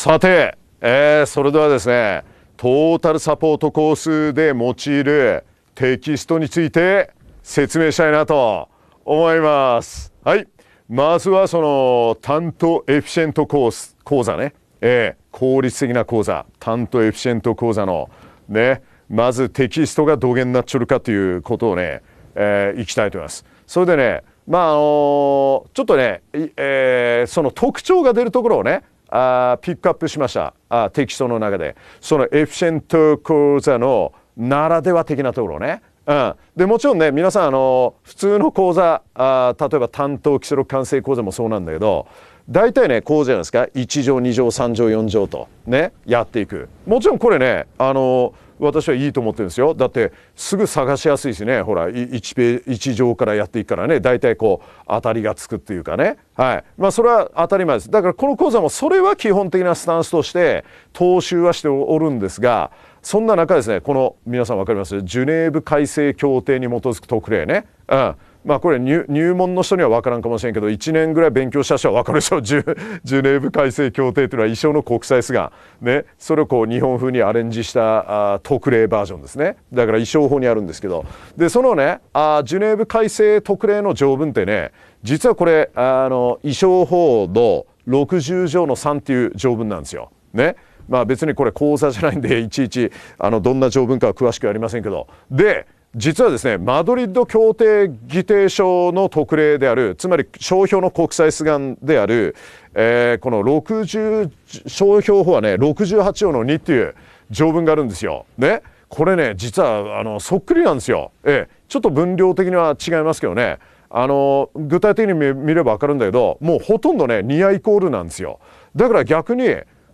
さて、えー、それではですねトータルサポートコースで用いるテキストについて説明したいなと思います。はい、まずはその担当エフィシェントコース講座ね、えー、効率的な講座担当エフィシェント講座のねまずテキストがどげんなっちょるかということをね、えー、いきたいと思います。それでねまああのー、ちょっとね、えー、その特徴が出るところをねあピックアップしましたあテキストの中でそのエフィシェント講座のならでは的なところね、うん、でもちろんね皆さんあの普通の講座あ例えば担当基礎力完成講座もそうなんだけど大体ねこうじゃないですか1条2条3条4条とねやっていくもちろんこれねあの私はいいと思ってるんですよだってすぐ探しやすいしねほら 1, ペ1乗からやっていくからね大体こう当たりがつくっていうかねはいまあそれは当たり前ですだからこの講座もそれは基本的なスタンスとして踏襲はしておるんですがそんな中ですねこの皆さん分かりますジュネーブ改正協定に基づく特例ね、うん、まあこれ入門の人には分からんかもしれんけど1年ぐらい勉強した人は分かるでしょジュジュネーブ改正協定というのは一生の国際ですが、ね、それをこう日本風にアレンジしたあ特例バージョンですねだから衣装法にあるんですけどでそのねあジュネーブ改正特例の条文ってね実はこれあの衣装法の60条の3っていう条文なんですよ。ねまあ別にこれ講座じゃないんでいちいちあのどんな条文かは詳しくありませんけどで実はですねマドリッド協定議定書の特例であるつまり商標の国際出願である、えー、この60商標法はね68条の2っていう条文があるんですよ。ねこれね実はあのそっくりなんですよ。ええ、ちょっと分量的には違いますけどねあの具体的に見れば分かるんだけどもうほとんどねニアイコールなんですよ。だから逆に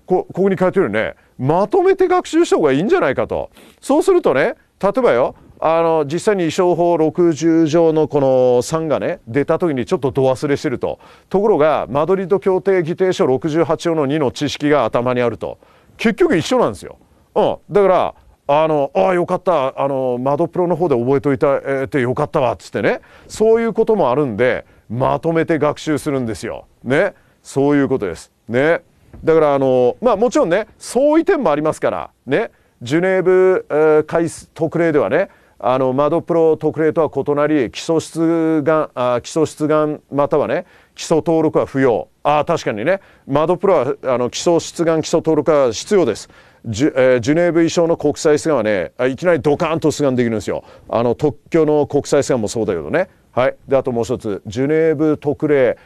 こここに書いてるねまとめて学習した方がいいんじゃないかと。そうするとね例えばよあの実際に商法60条のこの3がね出た時にちょっと度忘れしてるとところがマドリード協定議定書68条の2の知識が頭にあると結局一緒なんですよ。うん、だからあのあよかったあのマドプロの方で覚えといた、えー、てよかったわっつってねそういうこともあるんでまとめて学習するんですよ。ねそういうことです。ねだからあのまあもちろんね相違点もありますからねジュネーブ、えー、特例ではねあの窓プロ特例とは異なり基礎出願あ基礎出願またはね基礎登録は不要あ確かにね窓プロはあの基礎出願基礎登録は必要ですジュ,、えー、ジュネーブ以上の国際出願はねいきなりドカーンと出願できるんですよあの特許の国際出願もそうだけどねはいであともう一つジュネーブ特例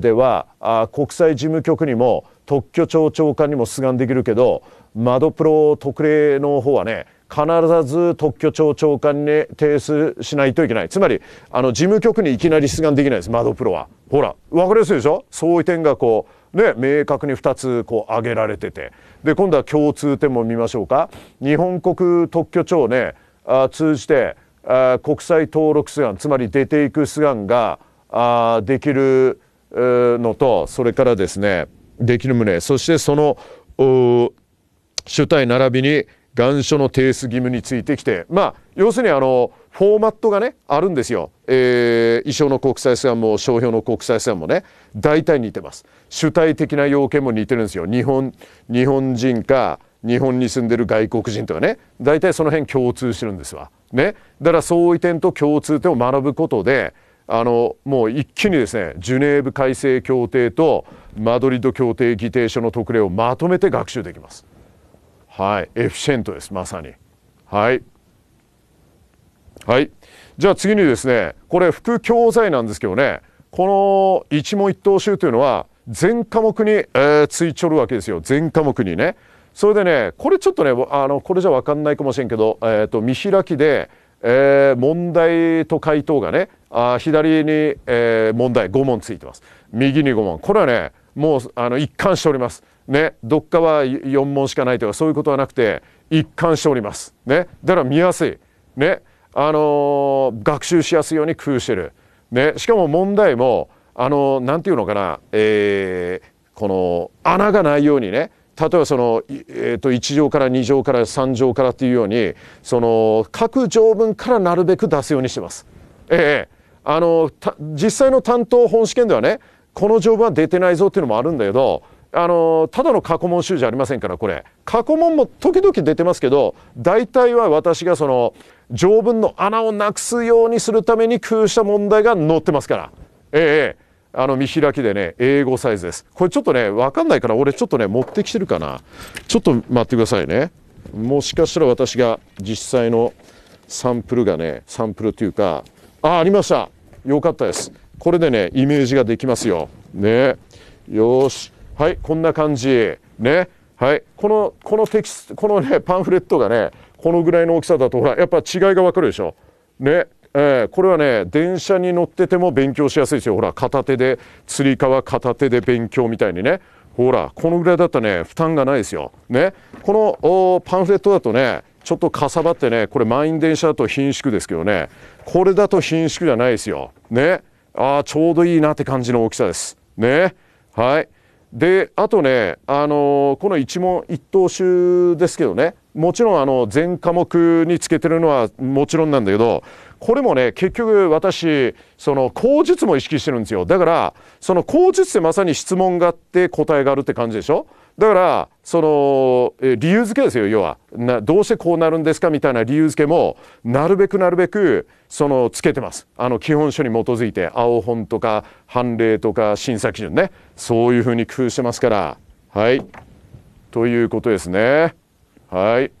ではあ国際事務局にも特許庁長官にも出願できるけど窓プロ特例の方はね必ず特許庁長官に提出しないといけないつまりあの事務局にいきなり出願できないです窓プロはほら分かりやすいでしょそういう点がこうね明確に2つこう挙げられててで今度は共通点も見ましょうか日本国特許庁ねあ通じてあ国際登録出願つまり出ていく出願があできるのとそれからですねできる旨そしてその主体並びに願書の提出義務についてきて、まあ、要するにあの、フォーマットがね、あるんですよ。えー、衣装の国際性も、商標の国際性もね、大体似てます。主体的な要件も似てるんですよ。日本、日本人か、日本に住んでる外国人とかね、大体その辺共通してるんですわ。ね。だから相違点と共通点を学ぶことで、あの、もう一気にですね、ジュネーブ改正協定とマドリード協定議定書の特例をまとめて学習できます。はい、エフィシェントです、まさに。はい。はい。じゃあ次にですね、これ副教材なんですけどね、この一問一答集というのは全科目に、えー、ついちょるわけですよ。全科目にね。それでね、これちょっとね、あの、これじゃわかんないかもしれんけど、えっ、ー、と、見開きで、えー、問題と回答がね、あ左に、えー、問題5問ついてます。右に5問。これはね、もうあの一貫しております。ね、読かは4問しかないとかそういうことはなくて一貫しております。ね、だから見やすい。ね、あのー、学習しやすいように工夫してる。ね、しかも問題も、あのー、なんていうのかな、えー、この穴がないようにね、例えばその、えー、と1条から2条から3条からっていうようにその各条文からなるべく出すようにしてます。えー、あの実際の担当本試験ではねこの条文は出てないぞっていうのもあるんだけどあのただの過去問集じゃありませんからこれ過去問も時々出てますけど大体は私がその条文の穴をなくすようにするために工夫した問題が載ってますからええあの見開きでね英語サイズですこれちょっとね分かんないから俺ちょっとね持ってきてるかなちょっと待ってくださいねもしかしたら私が実際のサンプルがねサンプルというかあありましたよかったですこれでねイメージができますよねよしはいこんな感じねはいこのこのテキスト このねパンフレットがねこのぐらいの大きさだとほらやっぱ違いがわかるでしょねえー、これはね電車に乗ってても勉強しやすいですよほら片手でつり革片手で勉強みたいにねほらこのぐらいだったね負担がないですよ。ねこのパンフレットだとねちょっとかさばってねこれ満員電車だと貧縮ですけどねこれだと貧縮じゃないですよ。ねああちょうどいいなって感じの大きさです。ねはいであとね、あのー、この一問一答集ですけどねもちろんあの全科目につけてるのはもちろんなんだけどこれもね結局私その口述も意識してるんですよだからその口述ってまさに質問があって答えがあるって感じでしょだからその、え理由付けですよ要はなどうしてこうなるんですかみたいな理由付けもなるべくなるべくそのつけてますあの基本書に基づいて青本とか判例とか審査基準ねそういうふうに工夫してますからはいということですねはい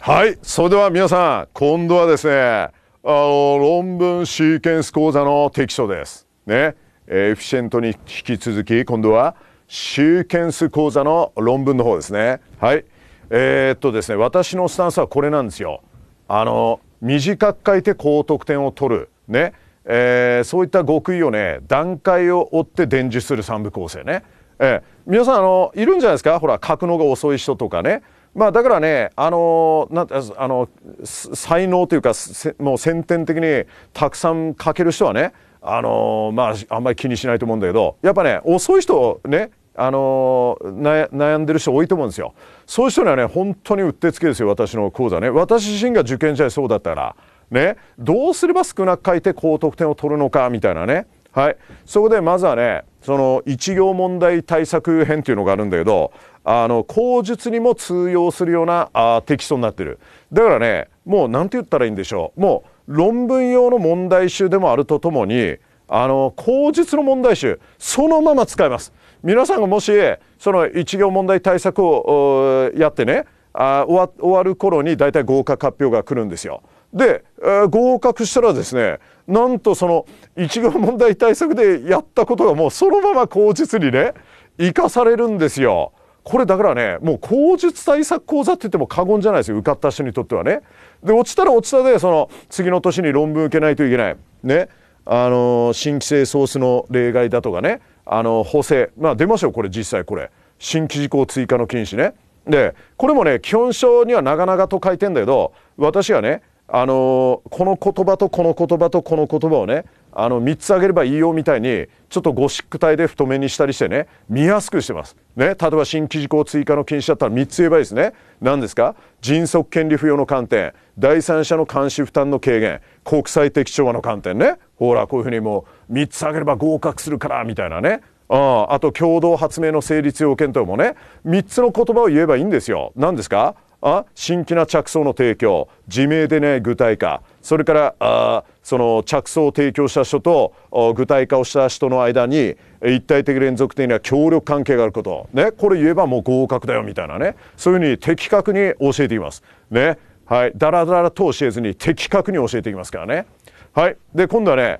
はいそれでは皆さん今度はですねあの論文シーケンス講座の適所ですねエフィシェントに引き続き今度は「シーケンス講座の論文の方ですね。はい。えー、っとですね、私のスタンスはこれなんですよ。あの、短く書いて高得点を取る。ね。えー、そういった極意をね、段階を追って伝授する三部構成ね。えー、皆さん、あの、いるんじゃないですかほら、書くのが遅い人とかね。まあだからね、あのなんてあの才能というかもう先天的にたくさん書ける人はね、あのまああんまり気にしないと思うんだけど、やっぱね遅い人ねあの悩んでる人多いと思うんですよ。そういう人にはね本当にうってつけですよ私の講座ね。私自身が受験者でそうだったらねどうすれば少なく書いて高得点を取るのかみたいなね。はい、そこでまずはねその一行問題対策編っていうのがあるんだけどあの口述にも通用するようなあテキストになってるだからねもう何て言ったらいいんでしょうもう論文用の問題集でもあるとともにあの口述の問題集そのまま使います皆さんがもしその一行問題対策をやってねあ終わ終わる頃に大体合格発表が来るんですよ。で、えー、合格したらですねなんとその一行問題対策でやったことがもうそのまま口実にね生かされるんですよ。これだからねもう口述対策講座って言っても過言じゃないですよ受かった人にとってはね。で落ちたら落ちたでその次の年に論文受けないといけない。ね。あの新規性ソースの例外だとかねあの法制、まあ、出ましょうこれ実際これ新規事項追加の禁止ねでこれもね基本書には長々と書いてんだけど私はねあのこの言葉とこの言葉とこの言葉をねあの3つあげればいいよみたいにちょっとゴシック体で太めにしたりしてね見やすくしてます。ね、例えば新規事項追加の禁止だったら3つ言えばいいですね。何ですか迅速権利付与の観点第三者の監視負担の軽減国際的調和の観点ねほらこういうふうにもう3つあげれば合格するからみたいなねああと共同発明の成立要件ともね3つの言葉を言えばいいんですよ。何ですかあ新規な着想の提供自明でね具体化それからあその着想を提供した人と具体化をした人の間に一体的連続的には協力関係があること、ね、これ言えばもう合格だよみたいなねそういうふうに的確に教えています。ねはい、だらだらと教えずに的確に教えていきますからね。はい、で今度はね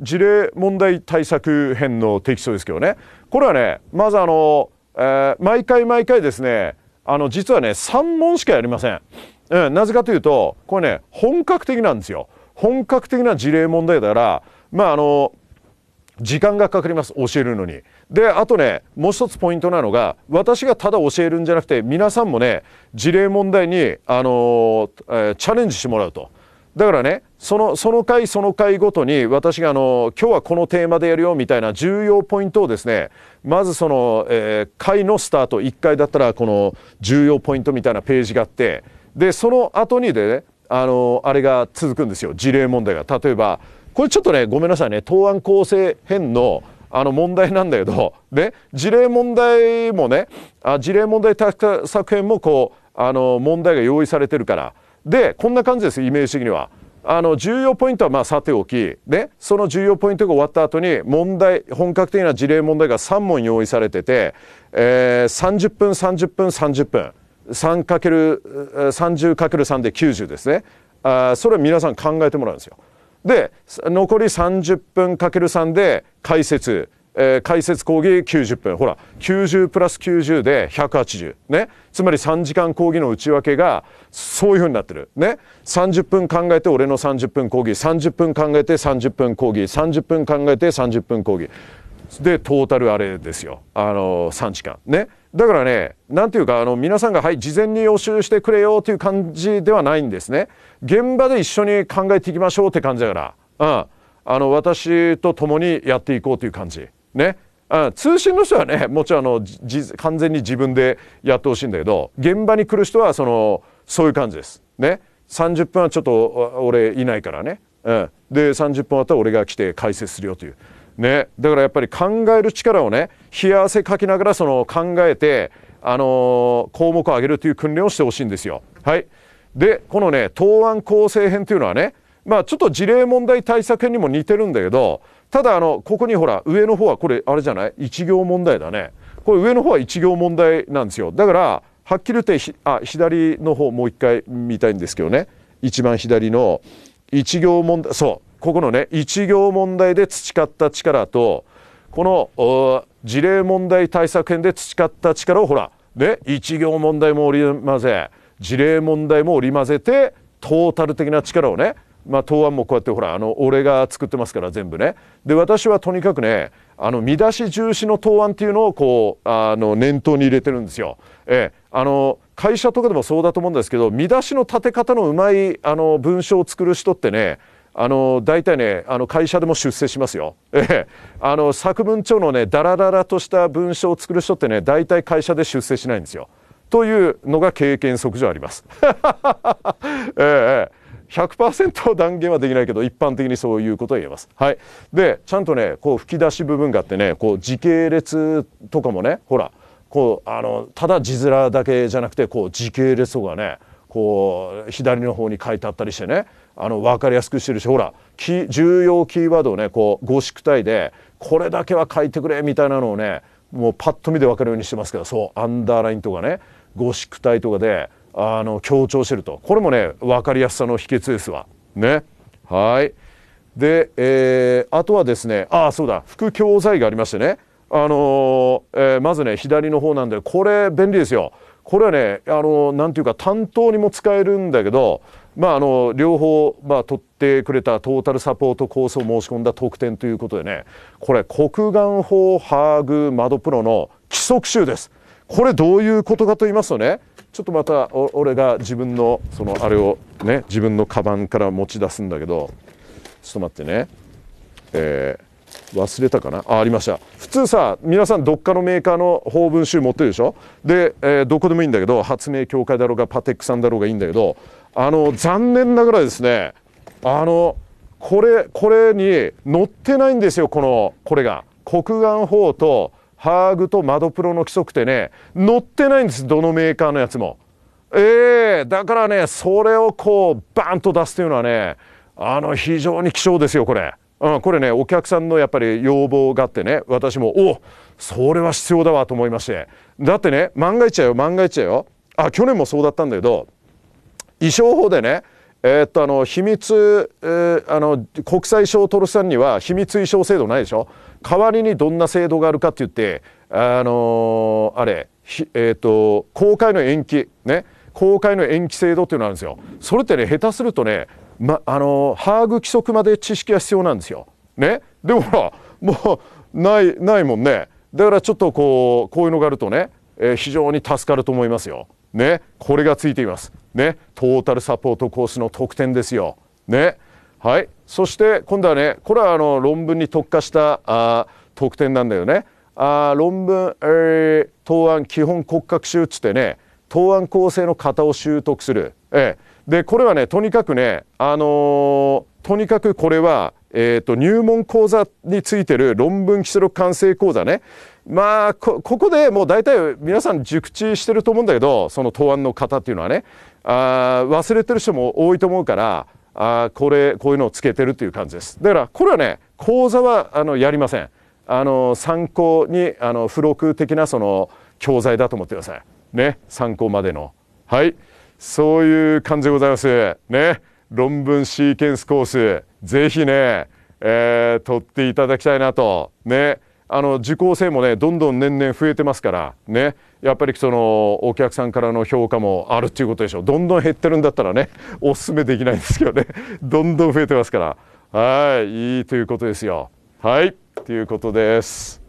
事例問題対策編のテキストですけどねこれはねまずあの、えー、毎回毎回ですねあの実はね3問しかやりません、うん、なぜかというとこれね本格的なんですよ。本格的な事例問題だら、まああの、時間がかかります教えるのに。であとねもう一つポイントなのが私がただ教えるんじゃなくて皆さんもね事例問題に、あのー、えー、チャレンジしてもらうと。だからねそのその回その回ごとに私があのー、今日はこのテーマでやるよみたいな重要ポイントをですねまずその、えー、回のスタート1回だったらこの重要ポイントみたいなページがあってでその後にでねあのあれが続くんですよ事例問題が例えばこれちょっとねごめんなさいね答案構成編のあの問題なんだけど ね事例問題もねあ事例問題作編もこうあの問題が用意されてるからでこんな感じですイメージ的には。あの重要ポイントはまあさておき、ね、その重要ポイントが終わった後に問題本格的な事例問題が3問用意されてて、えー、30分30分30分 3×30×3 で90ですねあそれは皆さん考えてもらうんですよ。で残り30分 ×3 で解説、えー、解説講義90分ほら90プラス90で180ねつまり3時間講義の内訳がそういうふうになってるね30分考えて俺の30分講義30分考えて30分講義30分考えて30分講義でトータルあれですよあの3時間ねだからね何ていうかあの皆さんがはい事前に予習してくれよという感じではないんですね現場で一緒に考えていきましょうって感じだから、うん、あの私と共にやっていこうという感じねん、通信の人はねもちろんあの完全に自分でやってほしいんだけど現場に来る人はそのそういう感じです。ね30分はちょっと俺いないからね、うん、で30分あったら俺が来て解説するよというね、だからやっぱり考える力をね冷や汗かきながらその考えて、あのー、項目を上げるという訓練をしてほしいんですよ。はい、でこのね答案構成編というのはね、まあ、ちょっと事例問題対策編にも似てるんだけどただあのここにほら上の方はこれあれじゃない一行問題だねこれ上の方は一行問題なんですよだからはっきり言ってあ左の方もう一回見たいんですけどね一番左の一行問題そうここのね1行問題で培った力とこの事例問題対策編で培った力をほらね1行問題も織り交ぜ事例問題も織り交ぜてトータル的な力をねまあ、答案もこうやってほらあの俺が作ってますから全部ね。で私はとにかくねあの見出し重視の答案っていうのをこうあの念頭に入れてるんですよ。ええ、あの会社とかでもそうだと思うんですけど見出しの立て方のうまいあの文章を作る人ってねあの大体ねあの会社でも出世しますよ、ええ、あの作文帳のねダラダラとした文章を作る人ってね大体会社で出世しないんですよというのが経験則上あります、ええ、100%断言はできないけど一般的にそういうこと言えます。はい、でちゃんとねこう吹き出し部分があってねこう時系列とかもねほらこうあのただ字面だけじゃなくてこう時系列とかねこう左の方に書いてあったりしてねあの分かりやすくしてるしほら重要キーワードをねこうゴシック体でこれだけは書いてくれみたいなのをねもうパッと見で分かるようにしてますけどそうアンダーラインとかねゴシック体とかであの強調してるとこれもね分かりやすさの秘訣ですわ。ねはいで、えー、あとはですねああそうだ副教材がありましてねあのー、えー、まずね左の方なんでこれ便利ですよ。これはね、あのー、なんていうか担当にも使えるんだけどまあ、あの両方、まあ、取ってくれたトータルサポートコースを申し込んだ特典ということでねこれ黒眼法ハーグ窓プロの規則集ですこれどういうことかと言いますとねちょっとまた俺が自分のそのあれをね自分のカバンから持ち出すんだけどちょっと待ってねえー忘れたかなあありました普通さ皆さんどっかのメーカーの法文集持ってるでしょで、えー、どこでもいいんだけど発明協会だろうがパテックさんだろうがいいんだけどあの残念ながらですねあのこれこれに載ってないんですよこのこれが国眼法とハーグと窓プロの規則ってね載ってないんですどのメーカーのやつも。ええー、だからねそれをこうバンと出すというのはねあの非常に希少ですよこれ。うん、これねお客さんのやっぱり要望があってね私もおそれは必要だわと思いましてだってね万が一だよ万が一だよあ去年もそうだったんだけど衣装法でねえー、っとあの秘密、えー、あの国際賞を取る際には秘密衣装制度ないでしょ代わりにどんな制度があるかって言ってあのー、あれえっと公開の延期ね公開の延期制度っていうのがあるんですよそれってね下手するとね、ま、あのハーグ規則まで知識が必要なんですよ。ね、でもほらもうないないもんねだからちょっとこうこういうのがあるとね、えー、非常に助かると思いますよ。ねこれがついています。ね、トータルサポートコースの特典ですよ。ねはい、そして今度はねこれはあの論文に特化したあ特典なんだよね。あ論文、えー、答案基本骨格集つってね答案構成の型を習得する。えー、でこれはねとにかくね、あのー、とにかくこれは、えーと、と入門講座についてる論文基礎力完成講座ねまあここでもう大体皆さん熟知してると思うんだけどその答案の方っていうのはねあ忘れてる人も多いと思うからあこれこういうのをつけてるっていう感じですだからこれはね講座はあのやりませんあの参考にあの付録的なその教材だと思ってくださいね参考までのはいそういう感じでございますね論文シーケンスコース是非ね、えー、取っていただきたいなとねあの受講生もねどんどん年々増えてますからねやっぱりそのお客さんからの評価もあるっていうことでしょうどんどん減ってるんだったらねおすすめできないんですけどね どんどん増えてますからはいいいということですよはいということです。